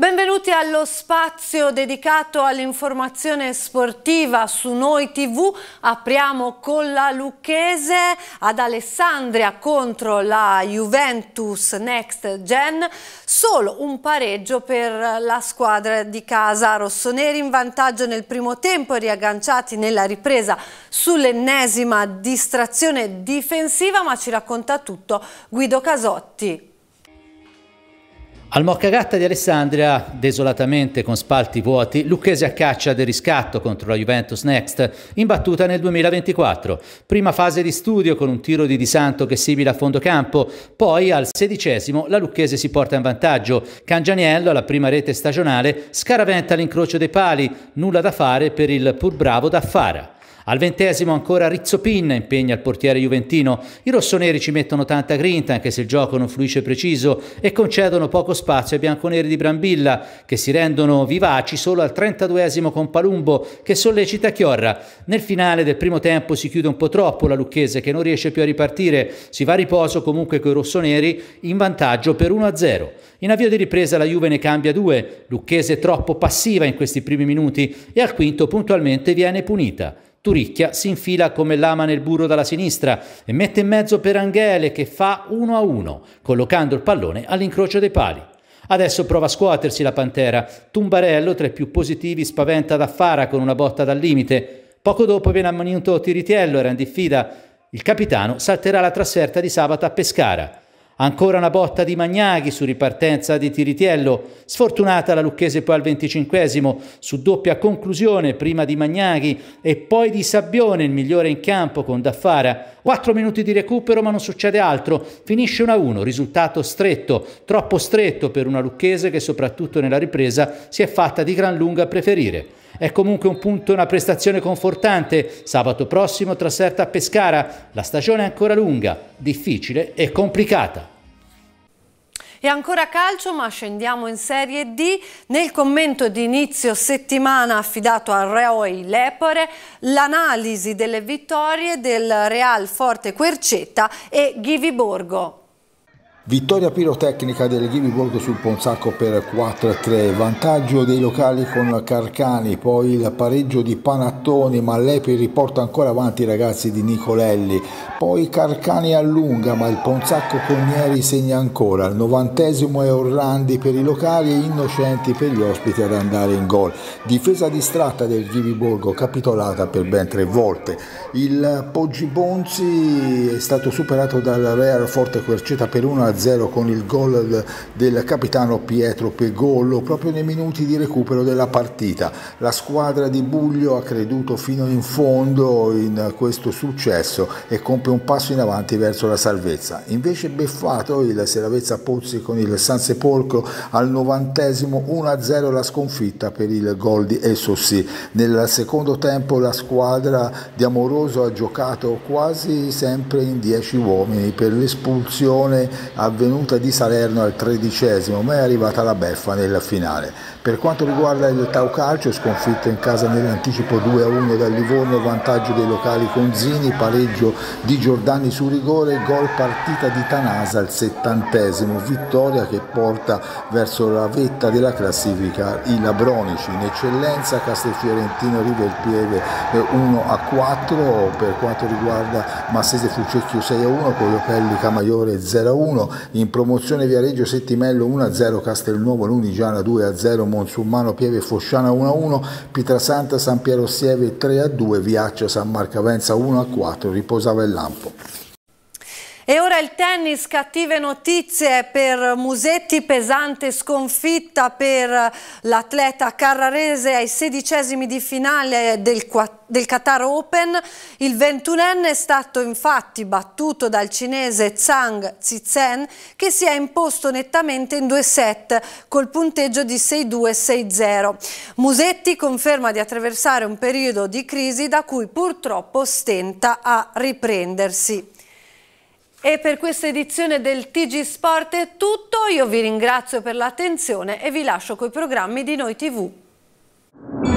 Benvenuti allo spazio dedicato all'informazione sportiva su Noi TV. Apriamo con la Lucchese ad Alessandria contro la Juventus Next Gen. Solo un pareggio per la squadra di casa. Rossoneri in vantaggio nel primo tempo e riagganciati nella ripresa sull'ennesima distrazione difensiva, ma ci racconta tutto Guido Casotti. Al Moccagatta di Alessandria, desolatamente con spalti vuoti, Lucchese a caccia del riscatto contro la Juventus Next, imbattuta nel 2024. Prima fase di studio con un tiro di Di Santo che sibila a fondo campo, poi al sedicesimo la Lucchese si porta in vantaggio. Cangianiello alla prima rete stagionale scaraventa l'incrocio dei pali, nulla da fare per il pur bravo Daffara. Al ventesimo ancora Rizzo Pinna impegna il portiere juventino. I rossoneri ci mettono tanta grinta anche se il gioco non fluisce preciso e concedono poco spazio ai bianconeri di Brambilla che si rendono vivaci solo al 32esimo con Palumbo che sollecita Chiorra. Nel finale del primo tempo si chiude un po' troppo la Lucchese che non riesce più a ripartire. Si va a riposo comunque con i rossoneri in vantaggio per 1-0. In avvio di ripresa la Juve ne cambia due. Lucchese è troppo passiva in questi primi minuti e al quinto puntualmente viene punita. Turicchia si infila come lama nel burro dalla sinistra e mette in mezzo per Anghele che fa 1 a 1, collocando il pallone all'incrocio dei pali. Adesso prova a scuotersi la Pantera. Tumbarello, tra i più positivi, spaventa da Fara con una botta dal limite. Poco dopo viene ammonito Tiritiello, era in diffida. Il capitano salterà la trasferta di Sabata a Pescara. Ancora una botta di Magnaghi su ripartenza di Tiritiello, sfortunata la Lucchese poi al 25 su doppia conclusione prima di Magnaghi e poi di Sabbione, il migliore in campo con Daffara. 4 minuti di recupero ma non succede altro, finisce 1-1, risultato stretto, troppo stretto per una Lucchese che soprattutto nella ripresa si è fatta di gran lunga preferire. È comunque un punto, e una prestazione confortante. Sabato prossimo traserta a Pescara. La stagione è ancora lunga, difficile e complicata. E ancora calcio, ma scendiamo in Serie D. Nel commento di inizio settimana affidato a Reoi Lepore, l'analisi delle vittorie del Real Forte Quercetta e Ghivi Borgo. Vittoria pirotecnica del Ghibiborgo sul Ponzacco per 4-3, vantaggio dei locali con Carcani, poi il pareggio di Panattoni, ma Lepi riporta ancora avanti i ragazzi di Nicolelli, poi Carcani allunga ma il Ponzacco Cognieri segna ancora, al novantesimo è Orlandi per i locali e Innocenti per gli ospiti ad andare in gol, difesa distratta del Ghibiborgo capitolata per ben tre volte, il Poggi Bonzi è stato superato dal Real Forte Querceta per una 1-0 con il gol del capitano Pietro Pegollo proprio nei minuti di recupero della partita. La squadra di Buglio ha creduto fino in fondo in questo successo e compie un passo in avanti verso la salvezza. Invece beffato il Seravezza Pozzi con il San Sepolcro al 90 1-0 la sconfitta per il gol di Essossi. Nel secondo tempo la squadra di Amoroso ha giocato quasi sempre in 10 uomini per l'espulsione a avvenuta di Salerno al tredicesimo, ma è arrivata la beffa nella finale. Per quanto riguarda il Tau Calcio, sconfitta in casa nell'anticipo 2-1 dal Livorno, vantaggio dei locali Conzini, pareggio di Giordani su rigore, gol partita di Tanasa al settantesimo, vittoria che porta verso la vetta della classifica i Labronici, in eccellenza Castelfiorentino Rivelpieve 1-4, eh, per quanto riguarda Massese Fulcecchio 6-1, Colopelli Camaiore 0-1, in promozione Viareggio Settimello 1-0, Castelnuovo Lunigiana 2-0, Monsummano Pieve Fosciana 1-1, Pietrasanta San Piero Sieve 3-2, Viaccia San Marcavenza 1-4, riposava il lampo. E ora il tennis, cattive notizie per Musetti, pesante sconfitta per l'atleta carrarese ai sedicesimi di finale del, del Qatar Open. Il ventunenne è stato infatti battuto dal cinese Zhang Zizhen che si è imposto nettamente in due set col punteggio di 6-2-6-0. Musetti conferma di attraversare un periodo di crisi da cui purtroppo stenta a riprendersi. E per questa edizione del TG Sport è tutto, io vi ringrazio per l'attenzione e vi lascio coi programmi di Noi TV.